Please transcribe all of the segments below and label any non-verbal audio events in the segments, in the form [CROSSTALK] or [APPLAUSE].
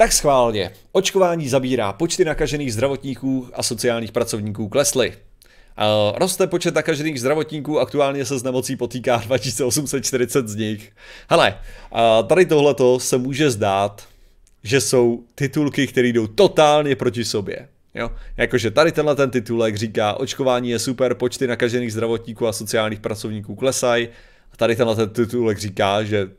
Tak schválně, očkování zabírá, počty nakažených zdravotníků a sociálních pracovníků klesly. Roste počet nakažených zdravotníků, aktuálně se s nemocí potýká 2840 [LAUGHS] z nich. Hele, tady tohleto se může zdát, že jsou titulky, které jdou totálně proti sobě. Jo? Jakože tady tenhle ten titulek říká, očkování je super, počty nakažených zdravotníků a sociálních pracovníků klesají. A tady tenhle ten titulek říká, že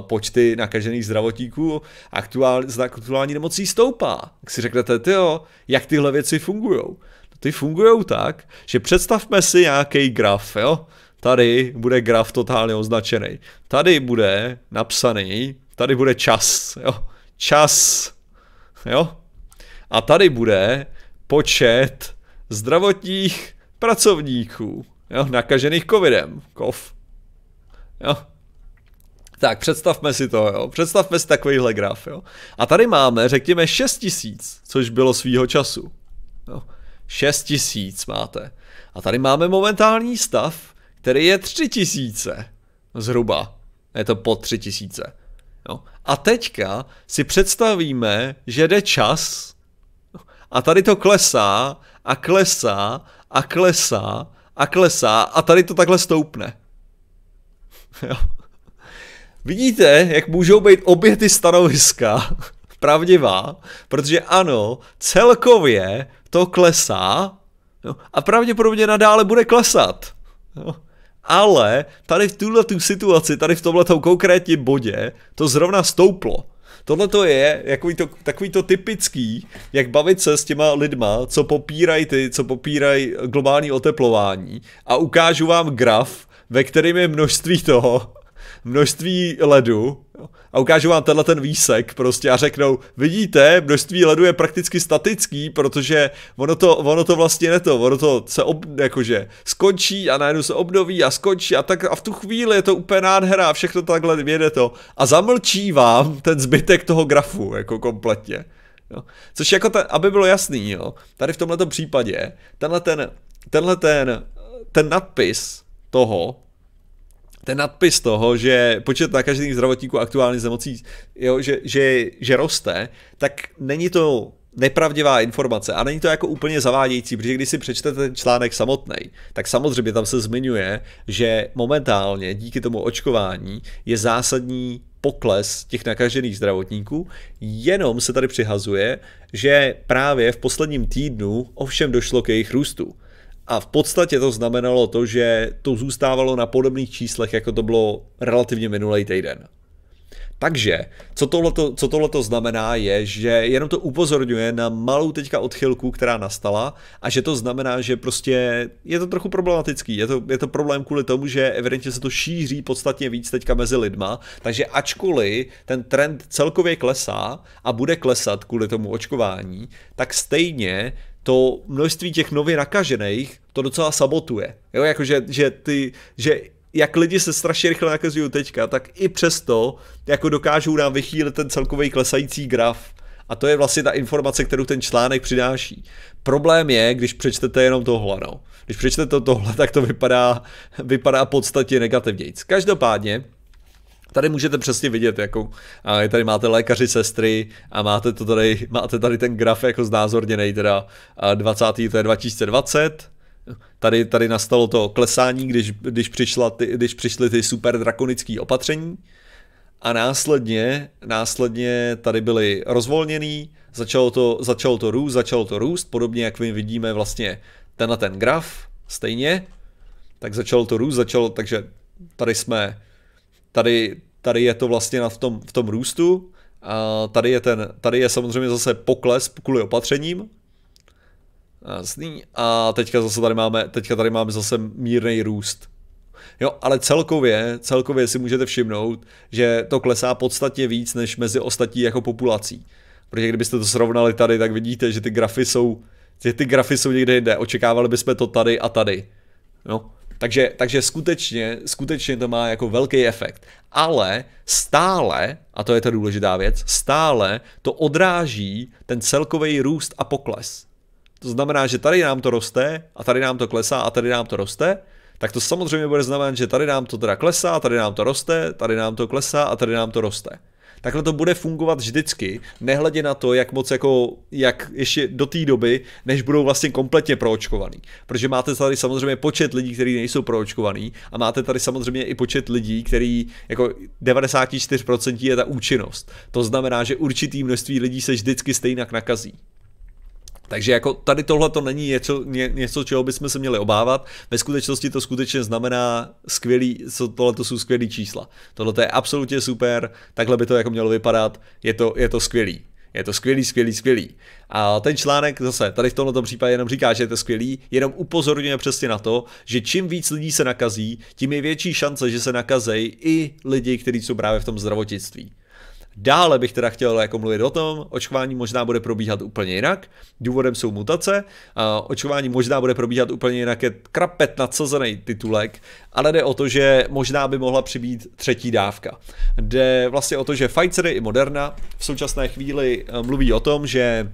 počty nakažených zdravotníků aktuál, z aktuální nemocí stoupá. Tak si řeknete, jo, jak tyhle věci fungují? No, ty fungují tak, že představme si nějaký graf, jo? Tady bude graf totálně označený. Tady bude napsaný, tady bude čas, jo? Čas, jo? A tady bude počet zdravotních pracovníků, jo? Nakažených covidem, kov. Jo? Tak představme si to, jo. Představme si takovýhle graf, jo. A tady máme, řekněme, 6 tisíc, což bylo svýho času. Jo. 6 tisíc máte. A tady máme momentální stav, který je 3 tisíce. Zhruba. Je to po 3 tisíce. Jo. A teďka si představíme, že jde čas a tady to klesá a klesá a klesá a klesá a tady to takhle stoupne. [LAUGHS] Jo. Vidíte, jak můžou být obě ty stanoviska [LAUGHS] pravdivá, protože ano, celkově to klesá no, a pravděpodobně nadále bude klesat. No, ale tady v tuhle tu situaci, tady v tomhle konkrétním bodě, to zrovna stouplo. Tohle to je takový to, takový to typický, jak bavit se s těma lidma, co popírají ty, co popírají globální oteplování a ukážu vám graf, ve kterém je množství toho, množství ledu a ukážu vám tenhle ten výsek prostě a řeknou, vidíte, množství ledu je prakticky statický, protože ono to, ono to vlastně neto, ono to se ob, jakože skončí a najednou se obnoví a skončí a tak a v tu chvíli je to úplně nádhera a všechno takhle jede to a zamlčí vám ten zbytek toho grafu jako kompletně. Jo. Což jako, ta, aby bylo jasný, jo, tady v tomto případě, tenhle ten, tenhle ten, ten nadpis toho, ten nadpis toho, že počet nakažených zdravotníků aktuálně z nemocí, jo, že, že, že roste, tak není to nepravdivá informace a není to jako úplně zavádějící, protože když si přečtete ten článek samotný, tak samozřejmě tam se zmiňuje, že momentálně díky tomu očkování je zásadní pokles těch nakažených zdravotníků, jenom se tady přihazuje, že právě v posledním týdnu ovšem došlo k jejich růstu. A v podstatě to znamenalo to, že to zůstávalo na podobných číslech, jako to bylo relativně minulý týden. Takže, co tohleto, co tohleto znamená, je, že jenom to upozorňuje na malou teďka odchylku, která nastala a že to znamená, že prostě je to trochu problematický. Je to, je to problém kvůli tomu, že evidentně se to šíří podstatně víc teďka mezi lidma, takže ačkoliv ten trend celkově klesá a bude klesat kvůli tomu očkování, tak stejně to množství těch nově nakažených to docela sabotuje. Jo, jakože že ty, že jak lidi se strašně rychle nakazují teďka, tak i přesto jako dokážou nám vychýlit ten celkový klesající graf. A to je vlastně ta informace, kterou ten článek přináší. Problém je, když přečtete jenom tohle, no. Když přečtete tohle, tak to vypadá, vypadá podstatě negativně. Každopádně, Tady můžete přesně vidět, jako a tady máte lékaři, sestry a máte, to tady, máte tady ten graf jako znázorněný, teda 20. to je 2020, Tady, tady nastalo to klesání, když, když, přišla ty, když přišly ty super drakonické opatření. A následně, následně tady byly rozvolněný, začalo to, začalo to růst, začalo to růst, podobně jak my vidíme vlastně ten na ten graf, stejně, tak začalo to růst, začalo, takže tady jsme Tady, tady je to vlastně na, v, tom, v tom růstu. A tady je, ten, tady je samozřejmě zase pokles kvůli opatřením. Jasný. A teďka zase tady máme, teďka tady máme zase mírný růst. Jo, ale celkově, celkově si můžete všimnout, že to klesá podstatně víc než mezi ostatní jako populací. Protože kdybyste to srovnali tady, tak vidíte, že ty grafy jsou, že ty grafy jsou někde jinde. Očekávali bychom to tady a tady. No. Takže, takže skutečně, skutečně to má jako velký efekt. Ale stále, a to je ta důležitá věc, stále to odráží ten celkový růst a pokles. To znamená, že tady nám to roste a tady nám to klesá a tady nám to roste, tak to samozřejmě bude znamenat, že tady nám to teda klesá, tady nám to roste, tady nám to klesá a tady nám to roste. Takhle to bude fungovat vždycky, nehledě na to, jak moc jako, jak ještě do té doby, než budou vlastně kompletně proočkovaný. Protože máte tady samozřejmě počet lidí, kteří nejsou proočkovaný a máte tady samozřejmě i počet lidí, který jako 94% je ta účinnost. To znamená, že určitý množství lidí se vždycky stejnak nakazí. Takže jako tady tohle to není něco, ně, něco, čeho bychom se měli obávat. Ve skutečnosti to skutečně znamená skvělý, tohle to jsou skvělý čísla. Tohle je absolutně super, takhle by to jako mělo vypadat, je to, je to skvělý. Je to skvělý, skvělý, skvělý. A ten článek zase tady v tomto případě jenom říká, že je to skvělý, jenom upozorňuje přesně na to, že čím víc lidí se nakazí, tím je větší šance, že se nakazejí i lidi, kteří jsou právě v tom zdravotnictví. Dále bych teda chtěl jako mluvit o tom, očkování možná bude probíhat úplně jinak, důvodem jsou mutace, očkování možná bude probíhat úplně jinak je krapet nadsazený titulek, ale jde o to, že možná by mohla přibýt třetí dávka. Jde vlastně o to, že Pfizer i Moderna v současné chvíli eh, mluví o tom, že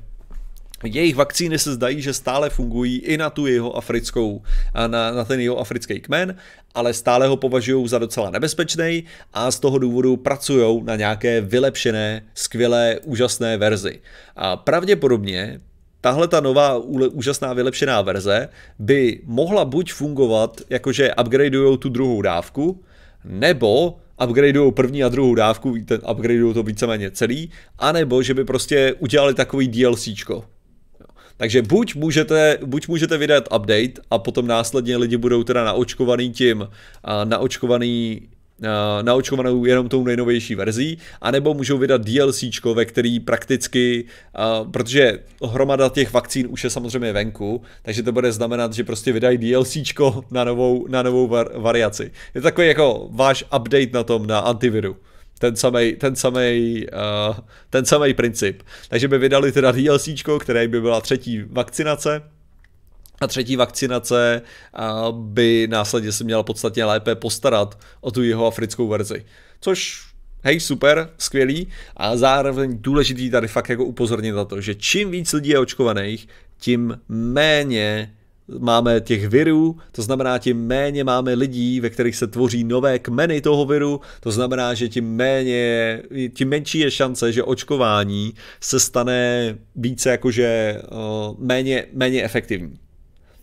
jejich vakcíny se zdají, že stále fungují i na tu jeho africkou, na, na ten jeho africký kmen, ale stále ho považují za docela nebezpečný a z toho důvodu pracují na nějaké vylepšené, skvělé, úžasné verzi. A pravděpodobně tahle ta nová úžasná vylepšená verze by mohla buď fungovat, jakože upgradeují tu druhou dávku, nebo upgradeujou první a druhou dávku, ten upgradeujou to víceméně celý, anebo že by prostě udělali takový DLCčko, takže buď můžete, buď můžete vydat update a potom následně lidi budou teda naočkovaný tím, naočkovaný naočkovanou jenom tou nejnovější verzí, anebo můžou vydat DLC, ve který prakticky, protože hromada těch vakcín už je samozřejmě venku, takže to bude znamenat, že prostě vydají DLC na novou, na novou variaci. Je to takový jako váš update na tom, na antiviru. Ten samý ten samej, uh, ten samej princip. Takže by vydali teda DLC, které by byla třetí vakcinace, a třetí vakcinace eh, by následně se měla podstatně lépe postarat o tu jeho africkou verzi. Což hej, super, skvělý. A zároveň důležitý tady fakt jako upozornit na to, že čím víc lidí je očkovaných, tím méně máme těch virů, to znamená, tím méně máme lidí, ve kterých se tvoří nové kmeny toho viru, to znamená, že tím méně, tím menší je šance, že očkování se stane více jakože eh, méně, méně efektivní.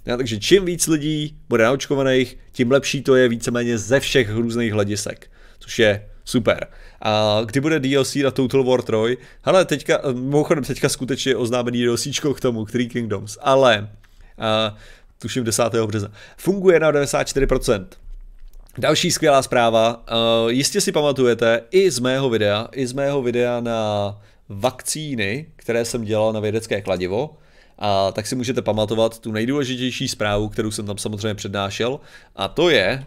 Ja, takže čím víc lidí bude naočkovaných, tím lepší to je víceméně ze všech různých hledisek, což je super. A kdy bude DLC na Total War 3? Hele, teďka, eh, mimochodem teďka skutečně je oznámený DLCčko k tomu, který Kingdoms, ale uh, tuším 10. března. Funguje na 94%. Další skvělá zpráva, uh, jistě si pamatujete i z mého videa, i z mého videa na vakcíny, které jsem dělal na vědecké kladivo, a tak si můžete pamatovat tu nejdůležitější zprávu, kterou jsem tam samozřejmě přednášel, a to je,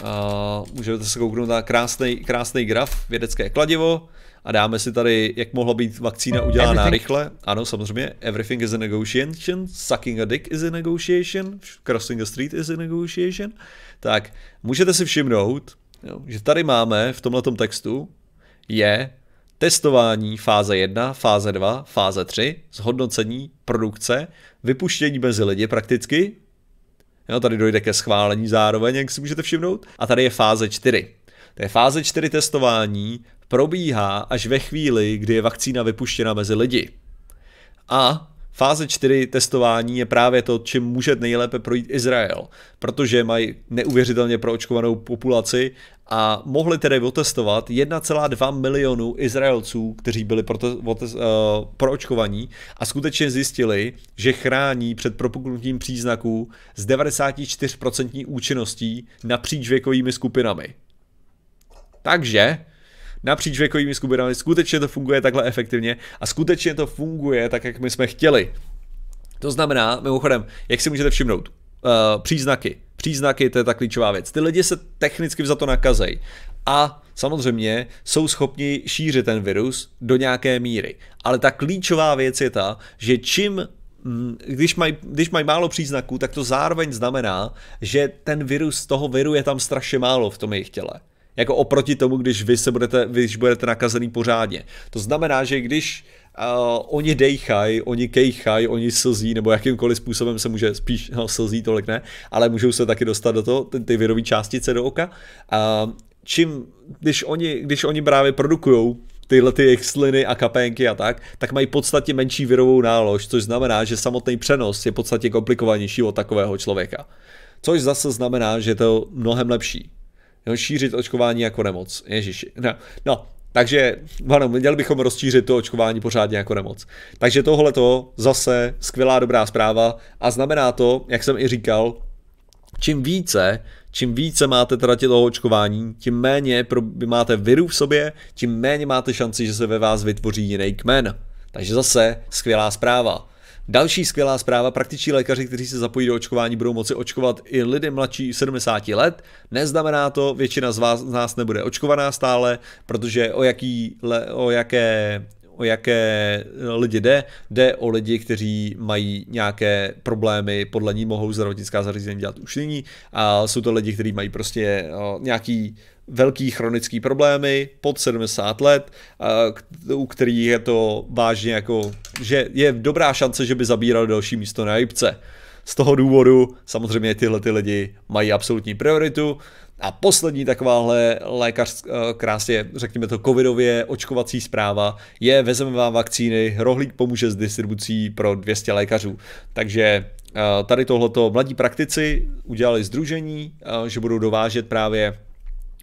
Uh, můžete se kouknout na krásný, krásný graf, vědecké kladivo a dáme si tady, jak mohla být vakcína udělána everything. rychle. Ano, samozřejmě, everything is a negotiation, sucking a dick is a negotiation, crossing a street is a negotiation. Tak, můžete si všimnout, jo, že tady máme v tomto textu je testování fáze 1, fáze 2, fáze 3, zhodnocení, produkce, vypuštění mezi lidi prakticky, Jo, tady dojde ke schválení zároveň, jak si můžete všimnout. A tady je fáze 4. Té fáze 4 testování probíhá až ve chvíli, kdy je vakcína vypuštěna mezi lidi. A Fáze 4 testování je právě to, čím může nejlépe projít Izrael, protože mají neuvěřitelně proočkovanou populaci a mohli tedy otestovat 1,2 milionu Izraelců, kteří byli prote- otes- eh, proočkovaní a skutečně zjistili, že chrání před propuknutím příznaků s 94% účinností napříč věkovými skupinami. Takže napříč věkovými skupinami. Skutečně to funguje takhle efektivně a skutečně to funguje tak, jak my jsme chtěli. To znamená, mimochodem, jak si můžete všimnout, uh, příznaky. Příznaky, to je ta klíčová věc. Ty lidi se technicky za to nakazejí. A samozřejmě jsou schopni šířit ten virus do nějaké míry. Ale ta klíčová věc je ta, že čím mm, když mají když maj málo příznaků, tak to zároveň znamená, že ten virus, toho viru je tam strašně málo v tom jejich těle. Jako oproti tomu, když vy se budete, když budete nakazený pořádně. To znamená, že když uh, oni dejchají, oni kejchají, oni slzí, nebo jakýmkoliv způsobem se může spíš, no slzí tolik ne, ale můžou se taky dostat do toho, ty, ty virové částice do oka. Uh, čím, když oni, když oni právě produkují tyhle ty sliny a kapénky a tak, tak mají podstatně menší virovou nálož, což znamená, že samotný přenos je podstatně komplikovanější od takového člověka. Což zase znamená, že je to mnohem lepší jo, šířit očkování jako nemoc. Ježiši. No, no takže ano, měli bychom rozšířit to očkování pořádně jako nemoc. Takže tohle to zase skvělá dobrá zpráva a znamená to, jak jsem i říkal, čím více, čím více máte teda toho očkování, tím méně pro, máte viru v sobě, tím méně máte šanci, že se ve vás vytvoří jiný kmen. Takže zase skvělá zpráva. Další skvělá zpráva, praktičtí lékaři, kteří se zapojí do očkování, budou moci očkovat i lidi mladší 70 let. Neznamená to, většina z vás z nás nebude očkovaná stále, protože o, jaký, o jaké o jaké lidi jde. Jde o lidi, kteří mají nějaké problémy, podle ní mohou zdravotnická zařízení dělat už nyní. A jsou to lidi, kteří mají prostě nějaký velký chronický problémy pod 70 let, u kterých je to vážně jako, že je dobrá šance, že by zabíral další místo na jibce. Z toho důvodu samozřejmě tyhle ty lidi mají absolutní prioritu. A poslední takováhle lékař, eh, krásně řekněme to covidově, očkovací zpráva je vezmeme vám vakcíny, rohlík pomůže s distribucí pro 200 lékařů. Takže eh, tady tohleto mladí praktici udělali združení, eh, že budou dovážet právě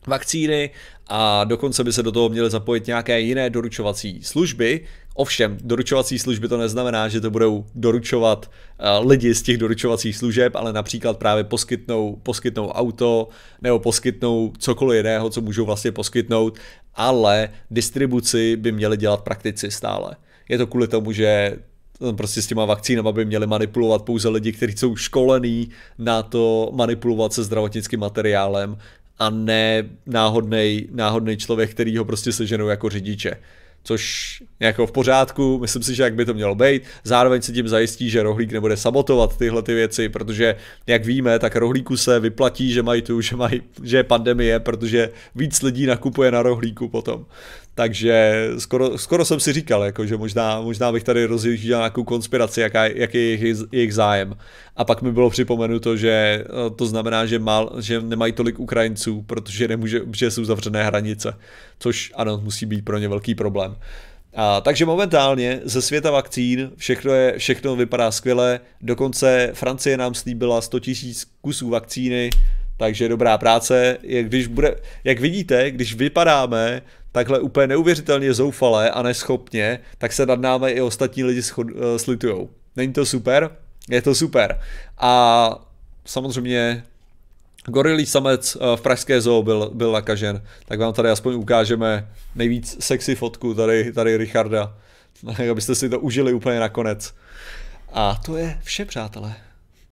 vakcíny a dokonce by se do toho měly zapojit nějaké jiné doručovací služby. Ovšem, doručovací služby to neznamená, že to budou doručovat eh, lidi z těch doručovacích služeb, ale například právě poskytnou, poskytnou auto nebo poskytnou cokoliv jiného, co můžou vlastně poskytnout, ale distribuci by měli dělat praktici stále. Je to kvůli tomu, že no, prostě s těma vakcínama by měli manipulovat pouze lidi, kteří jsou školení na to manipulovat se zdravotnickým materiálem a ne náhodnej, náhodnej člověk, který ho prostě seženou jako řidiče. Což jako v pořádku, myslím si, že jak by to mělo být. Zároveň se tím zajistí, že rohlík nebude sabotovat tyhle ty věci, protože jak víme, tak rohlíku se vyplatí, že mají tu, že, mají, že je pandemie, protože víc lidí nakupuje na rohlíku potom. Takže skoro, skoro jsem si říkal, jako, že možná, možná bych tady rozjížděl nějakou konspiraci, jaká, jaký je jejich, jejich zájem. A pak mi bylo připomenuto, že eh, to znamená, že, mal, že nemají tolik Ukrajinců, protože, nemůže, že jsou zavřené hranice. Což ano, musí být pro ně velký problém. A, takže momentálně ze světa vakcín všechno, je, všechno vypadá skvěle. Dokonce Francie nám slíbila 100 000 kusů vakcíny, takže dobrá práce. Jak, když bude, jak vidíte, když vypadáme, takhle úplně neuvěřitelně zoufalé a neschopně, tak se nad námi i ostatní lidi eh, slitujou. Není to super? Je to super. A samozřejmě gorilý samec eh, v pražské zoo byl, byl nakažen, tak vám tady aspoň ukážeme nejvíc sexy fotku tady, tady Richarda, [LAUGHS] abyste si to užili úplně nakonec. A to je vše, přátelé.